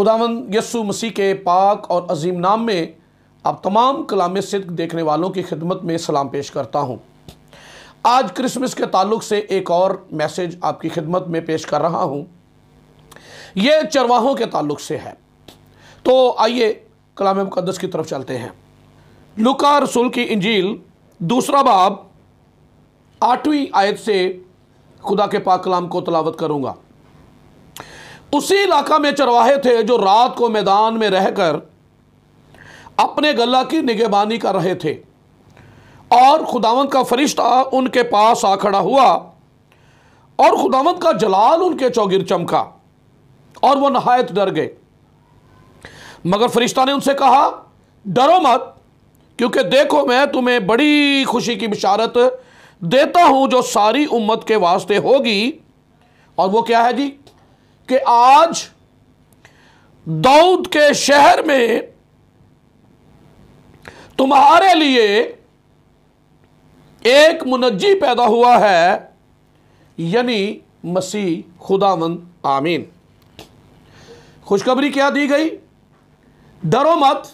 खुदावन यसु मसीह के पाक और अजीम नाम में आप तमाम कलाम सिद्क देखने वालों की खिदमत में सलाम पेश करता हूँ आज क्रिसमस के ताल्लुक से एक और मैसेज आपकी खिदमत में पेश कर रहा हूँ ये चरवाहों के ताल्लुक से है तो आइए कलाम मुकदस की तरफ चलते हैं लुका रसूल की इंजील दूसरा बाब आठवीं आयत से खुदा के पाक कलाम को तलावत करूँगा उसी इलाका में चरवाहे थे जो रात को मैदान में रहकर अपने गला की निगेबानी कर रहे थे और खुदावंत का फरिश्ता उनके पास आ खड़ा हुआ और खुदावंत का जलाल उनके चौगिर चमका और वह नहायत डर गए मगर फरिश्ता ने उनसे कहा डरो मत क्योंकि देखो मैं तुम्हें बड़ी खुशी की बिशारत देता हूं जो सारी उम्मत के वास्ते होगी और वो क्या है जी कि आज दाऊद के शहर में तुम्हारे लिए एक मुनजी पैदा हुआ है यानी मसीह खुदावंद आमीन खुशखबरी क्या दी गई डरो मत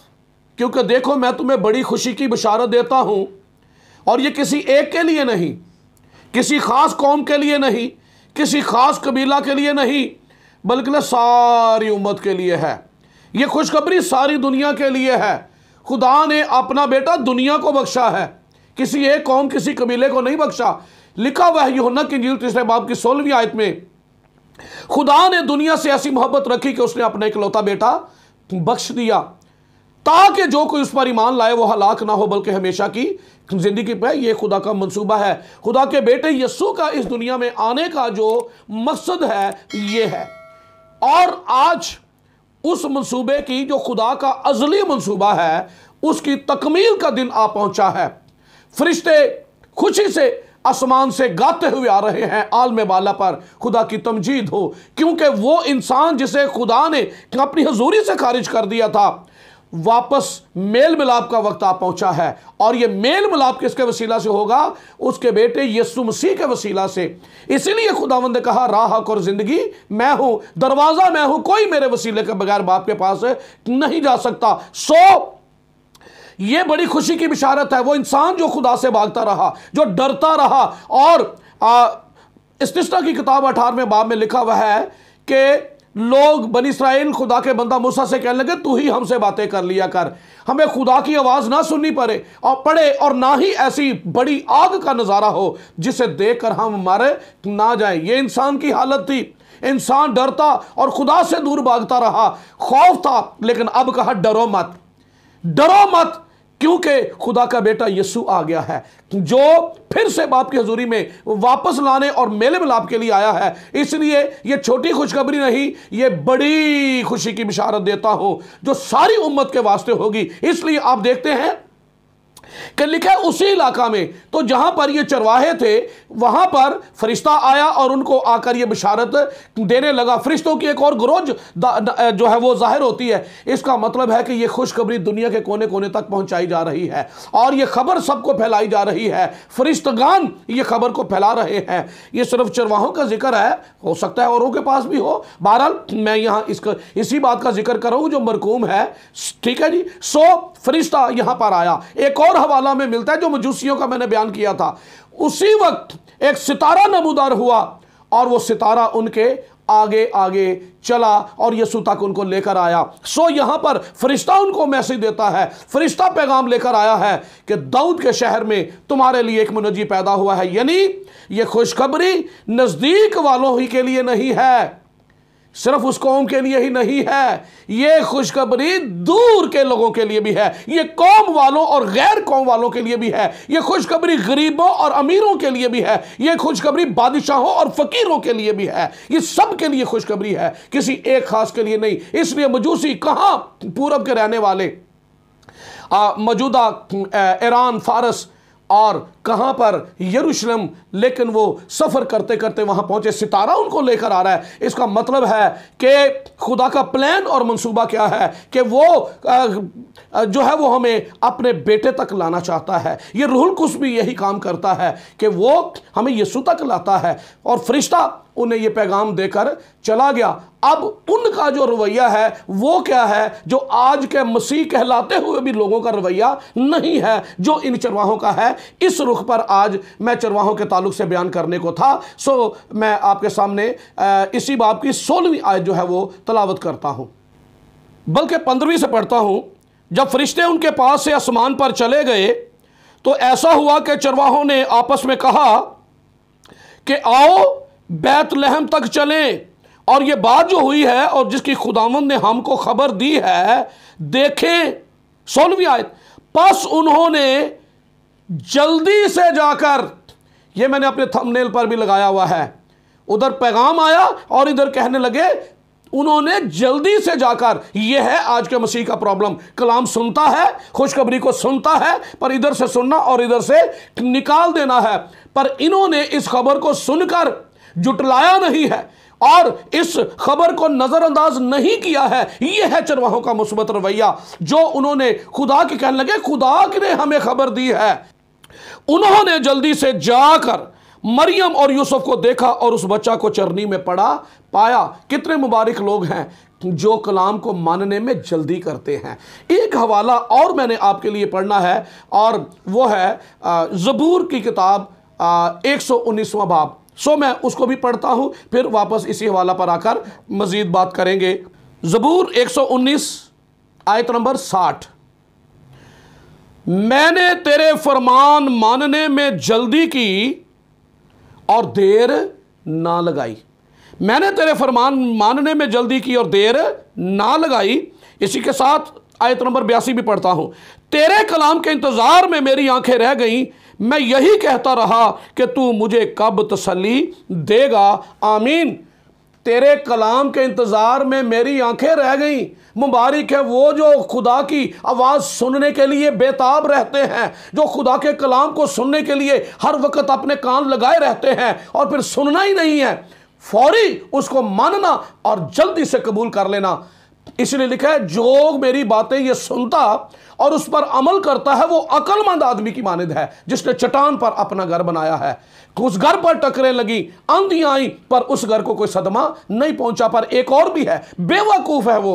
क्योंकि देखो मैं तुम्हें बड़ी खुशी की बशारत देता हूं और ये किसी एक के लिए नहीं किसी ख़ास कौम के लिए नहीं किसी ख़ास कबीला के लिए नहीं बल्कि ना सारी उम्मत के लिए है ये खुशखबरी सारी दुनिया के लिए है खुदा ने अपना बेटा दुनिया को बख्शा है किसी एक कौम किसी कबीले को नहीं बख्शा लिखा हुआ है योना की नील तीसरे बाब की सोलहवीं आयत में खुदा ने दुनिया से ऐसी मोहब्बत रखी कि उसने अपना इकलौता बेटा बख्श दिया ताकि जो कोई उस पर ईमान लाए वो हलाक ना हो बल्कि हमेशा की ज़िंदगी पे ये खुदा का मंसूबा है खुदा के बेटे यस्सू का इस दुनिया में आने का जो मकसद है ये है और आज उस मंसूबे की जो खुदा का अजली मंसूबा है उसकी तकमील का दिन आ पहुंचा है फरिश्ते खुशी से आसमान से गाते हुए आ रहे हैं आलम बाला पर खुदा की तमजीद हो क्योंकि वो इंसान जिसे खुदा ने अपनी हजूरी से खारिज कर दिया था वापस मेल मिलाप का वक्त आ पहुंचा है और ये मेल मिलाप किसके वसीला से होगा उसके बेटे यस्सु मसीह के वसीला से इसीलिए खुदावंद कहा राहक और ज़िंदगी मैं हूं दरवाज़ा मैं हूं कोई मेरे वसीले के बगैर बाप के पास नहीं जा सकता सो ये बड़ी खुशी की बिशारत है वो इंसान जो खुदा से भागता रहा जो डरता रहा और इस्तिष्टा की किताब अठारहवें बाब में लिखा हुआ है कि लोग बनी इसराइल खुदा के बंदा मूसा से कहने लगे तू ही हमसे बातें कर लिया कर हमें खुदा की आवाज़ ना सुननी पड़े और पड़े और ना ही ऐसी बड़ी आग का नज़ारा हो जिसे देख कर हम मारे ना जाए ये इंसान की हालत थी इंसान डरता और खुदा से दूर भागता रहा खौफ था लेकिन अब कहा डरो मत डरो मत क्योंकि खुदा का बेटा यस्सु आ गया है जो फिर से बाप की हजूरी में वापस लाने और मेले मिलाप के लिए आया है इसलिए ये छोटी खुशखबरी नहीं ये बड़ी खुशी की बिशारत देता हो जो सारी उम्मत के वास्ते होगी इसलिए आप देखते हैं कि लिखे उसी इलाका में तो जहां पर ये चरवाहे थे वहां पर फरिश्ता आया और उनको आकर ये बिशारत देने लगा फरिश्तों की एक और ग्रोज जो है वो जाहिर होती है इसका मतलब है कि ये खुशखबरी दुनिया के कोने कोने तक पहुंचाई जा रही है और ये खबर सबको फैलाई जा रही है फरिश्तगान ये खबर को फैला रहे हैं ये सिर्फ चरवाहों का जिक्र है हो सकता है औरों के पास भी हो बहरहाल मैं यहां इसका इसी बात का जिक्र कर रहा जो मरकूम है ठीक है जी सो फरिश्ता यहां पर आया एक और और हवाला में मिलता है जो मजूसियों का मैंने बयान किया था उसी वक्त एक सितारा नमूदार हुआ और वो सितारा उनके आगे आगे चला और यसु तक उनको लेकर आया सो यहां पर फरिश्ता उनको मैसेज देता है फरिश्ता पैगाम लेकर आया है कि दाऊद के शहर में तुम्हारे लिए एक मुनजी पैदा हुआ है यानी यह खुशखबरी नज़दीक वालों ही के लिए नहीं है सिर्फ उस कौम के लिए ही नहीं है ये खुशखबरी दूर के लोगों के लिए भी है ये कौम वालों और गैर कौम वालों के लिए भी है ये खुशखबरी गरीबों और अमीरों के लिए भी है ये खुशखबरी बादशाहों और फकीरों के लिए भी है ये सब के लिए खुशखबरी है किसी एक खास के लिए नहीं इसलिए मजूसी कहाँ पूरब के रहने वाले मौजूदा ईरान फारस और कहाँ पर यरूशलेम लेकिन वो सफ़र करते करते वहाँ पहुँचे सितारा उनको लेकर आ रहा है इसका मतलब है कि खुदा का प्लान और मंसूबा क्या है कि वो जो है वो हमें अपने बेटे तक लाना चाहता है ये रूहुल कुछ भी यही काम करता है कि वो हमें यसु तक लाता है और फरिश्ता उन्हें ये पैगाम देकर चला गया अब उनका जो रवैया है वो क्या है जो आज के मसीह कहलाते हुए भी लोगों का रवैया नहीं है जो इन चरवाहों का है इस रुख रुख पर आज मैं चरवाहों के ताल्लुक से बयान करने को था सो मैं आपके सामने इसी बाब की सोलहवीं आयत जो है वो तलावत करता हूँ बल्कि पंद्रहवीं से पढ़ता हूँ जब फरिश्ते उनके पास से आसमान पर चले गए तो ऐसा हुआ कि चरवाहों ने आपस में कहा कि आओ बैत लहम तक चलें और ये बात जो हुई है और जिसकी खुदावन ने हमको खबर दी है देखें सोलहवीं आयत पस उन्होंने जल्दी से जाकर ये मैंने अपने थंबनेल पर भी लगाया हुआ है उधर पैगाम आया और इधर कहने लगे उन्होंने जल्दी से जाकर यह है आज के मसीह का प्रॉब्लम कलाम सुनता है खुशखबरी को सुनता है पर इधर से सुनना और इधर से निकाल देना है पर इन्होंने इस खबर को सुनकर जुटलाया नहीं है और इस खबर को नज़रअंदाज नहीं किया है यह है चरवाहों का मुस्बत रवैया जो उन्होंने खुदा के कहने लगे खुदा ने हमें खबर दी है उन्होंने जल्दी से जाकर मरियम और यूसुफ को देखा और उस बच्चा को चरनी में पड़ा पाया कितने मुबारक लोग हैं जो कलाम को मानने में जल्दी करते हैं एक हवाला और मैंने आपके लिए पढ़ना है और वो है ज़बूर की किताब एक सौ उन्नीसवा बाब सो मैं उसको भी पढ़ता हूँ फिर वापस इसी हवाला पर आकर मज़ीद बात करेंगे ज़बूर एक सौ उन्नीस आयत नंबर साठ मैंने तेरे फरमान मानने में जल्दी की और देर ना लगाई मैंने तेरे फरमान मानने में जल्दी की और देर ना लगाई इसी के साथ आयत नंबर बयासी भी पढ़ता हूँ तेरे कलाम के इंतज़ार में मेरी आंखें रह गईं मैं यही कहता रहा कि तू मुझे कब तसली देगा आमीन तेरे कलाम के इंतज़ार में मेरी आंखें रह गईं मुबारक है वो जो खुदा की आवाज़ सुनने के लिए बेताब रहते हैं जो खुदा के कलाम को सुनने के लिए हर वक्त अपने कान लगाए रहते हैं और फिर सुनना ही नहीं है फौरी उसको मानना और जल्दी से कबूल कर लेना इसलिए लिखा है जो मेरी बातें ये सुनता और उस पर अमल करता है वो अकलमंद आदमी की मानद है जिसने चट्टान पर अपना घर बनाया है उस घर पर टकरे लगी आंधी आई पर उस घर को कोई सदमा नहीं पहुंचा पर एक और भी है बेवकूफ है वो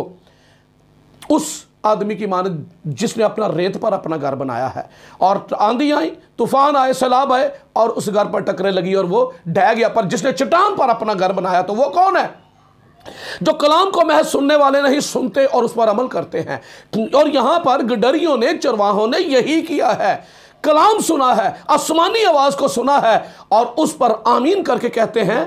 उस आदमी की मानद जिसने अपना रेत पर अपना घर बनाया है और आंधी आई तूफान आए सैलाब आए और उस घर पर टकरे लगी और वो ढह गया पर जिसने चट्टान पर अपना घर बनाया तो वो कौन है जो कलाम को महज सुनने वाले नहीं सुनते और उस पर अमल करते हैं और यहां पर गडरियों ने चरवाहों ने यही किया है कलाम सुना है आसमानी आवाज़ को सुना है और उस पर आमीन करके कहते हैं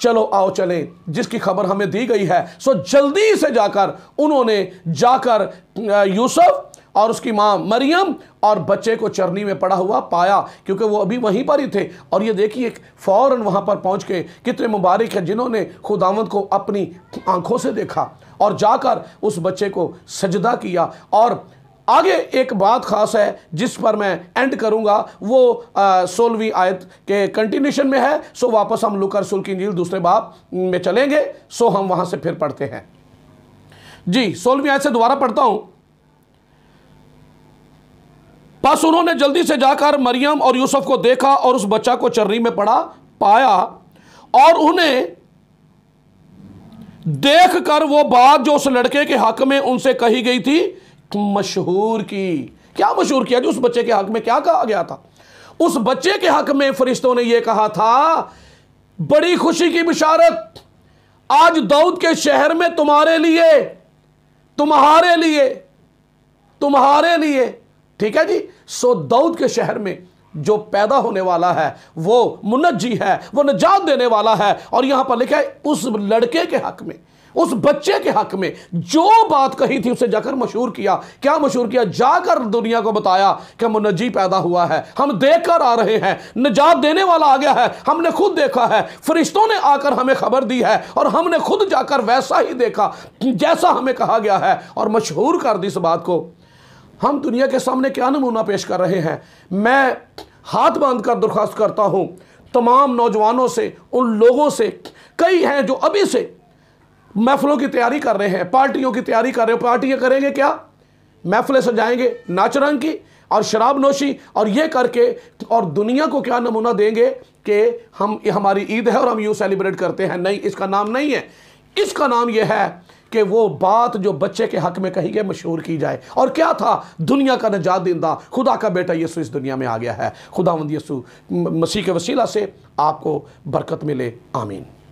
चलो आओ चले जिसकी खबर हमें दी गई है सो जल्दी से जाकर उन्होंने जाकर यूसुफ और उसकी माँ मरियम और बच्चे को चरनी में पड़ा हुआ पाया क्योंकि वो अभी वहीं पर ही थे और ये देखिए फ़ौर वहाँ पर पहुँच के कितने मुबारक हैं जिन्होंने खुदावंत को अपनी आँखों से देखा और जाकर उस बच्चे को सजदा किया और आगे एक बात खास है जिस पर मैं एंड करूंगा वो सोलहवीं आयत के कंटिन्यूशन में है सो वापस हम लुकर सुल की दूसरे बाप में चलेंगे सो हम वहां से फिर पढ़ते हैं जी सोलहवीं आयत से दोबारा पढ़ता हूं बस उन्होंने जल्दी से जाकर मरियम और यूसुफ को देखा और उस बच्चा को चर्री में पड़ा पाया और उन्हें देख कर वो बात जो उस लड़के के हक में उनसे कही गई थी मशहूर की क्या मशहूर किया जी उस बच्चे के हक में क्या कहा गया था उस बच्चे के हक में फरिश्तों ने यह कहा था बड़ी खुशी की बिशारत आज दाऊद के शहर में तुम्हारे लिए तुम्हारे लिए तुम्हारे लिए ठीक है जी सो दाऊद के शहर में जो पैदा होने वाला है वो मुनजी है वो निजात देने वाला है और यहां पर लिखा है उस लड़के के हक में उस बच्चे के हक में जो बात कही थी उसे जाकर मशहूर किया क्या मशहूर किया जाकर दुनिया को बताया कि मुनजी पैदा हुआ है हम देख कर आ रहे हैं निजात देने वाला आ गया है हमने खुद देखा है फरिश्तों ने आकर हमें खबर दी है और हमने खुद जाकर वैसा ही देखा जैसा हमें कहा गया है और मशहूर कर दी इस बात को हम दुनिया के सामने क्या नमूना पेश कर रहे हैं मैं हाथ बांध कर दरख्वास्त करता हूँ तमाम नौजवानों से उन लोगों से कई हैं जो अभी से महफलों की तैयारी कर रहे हैं पार्टियों की तैयारी कर रहे हैं पार्टियाँ करेंगे क्या महफिलें सजाएंगे नाच रंग की और शराब नोशी और ये करके और दुनिया को क्या नमूना देंगे कि हम हमारी ईद है और हम यूँ सेलिब्रेट करते हैं नहीं इसका नाम नहीं है इसका नाम यह है कि वो बात जो बच्चे के हक में कही गई मशहूर की जाए और क्या था दुनिया का नजात दिंदा खुदा का बेटा यसु इस दुनिया में आ गया है खुदा मंद यसु मसीह के वसीला से आपको बरकत मिले आमीन